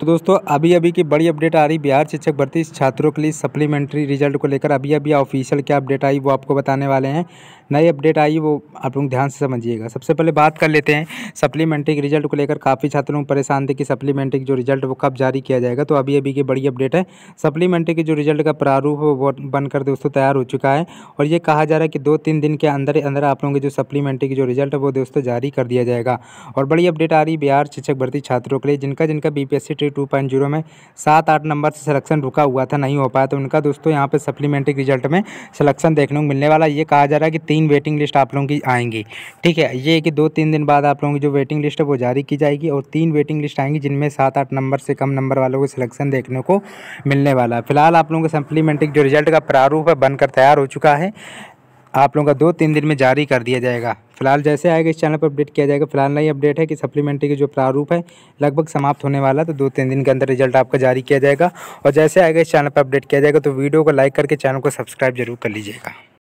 तो दोस्तों अभी अभी की बड़ी अपडेट आ रही बिहार शिक्षक भर्ती छात्रों के लिए सप्लीमेंट्री रिजल्ट को लेकर अभी अभी ऑफिशियल क्या अपडेट आई वो आपको बताने वाले हैं नई अपडेट आई वो आप लोग ध्यान से समझिएगा सबसे पहले बात कर लेते हैं सप्लीमेंट्री के रिजल्ट को लेकर काफ़ी छात्र लोग परेशान थे कि सप्लीमेंट्री जो रिजल्ट वो कब जारी किया जाएगा तो अभी अभी की बड़ी अपडेट है सप्लीमेंट्री के जो रिजल्ट का प्रारूप वो बनकर दोस्तों तैयार हो चुका है और ये कहा जा रहा है कि दो तीन दिन के अंदर अंदर आप लोगों के जो सप्लीमेंट्री की जो रिजल्ट है वो दोस्तों जारी कर दिया जाएगा और बड़ी अपडेट आ रही बिहार शिक्षक भर्ती छात्रों के लिए जिनका जिनका B P three two point zero में सात आठ नंबर से सिलेक्शन रुका हुआ था नहीं हो पाया तो उनका दोस्तों यहाँ पर सप्लीमेंट्री रिजल्ट में सिलेक्शन देखने को मिलने वाला ये कहा जा रहा है कि तीन तीन वेटिंग लिस्ट आप लोगों की आएंगी ठीक है ये कि दो तीन दिन बाद आप लोगों की जो वेटिंग लिस्ट है वो जारी की जाएगी और तीन वेटिंग लिस्ट आएंगी जिनमें सात आठ नंबर से कम नंबर वालों को सिलेक्शन देखने को मिलने वाला है फिलहाल आप लोगों का सप्लीमेंट्री जो रिजल्ट का प्रारूप है बनकर तैयार हो चुका है आप लोगों का दो तीन दिन में जारी कर दिया जाएगा फिलहाल जैसे आएगा इस चैनल पर अपडेट किया जाएगा फिलहाल नई अपडेट है कि सप्लीमेंट्री की जो प्रारूप है लगभग समाप्त होने वाला तो दो तीन दिन के अंदर रिजल्ट आपका जारी किया जाएगा और जैसे आएगा इस चैनल पर अपडेट किया जाएगा तो वीडियो को लाइक करके चैनल को सब्सक्राइब जरूर कर लीजिएगा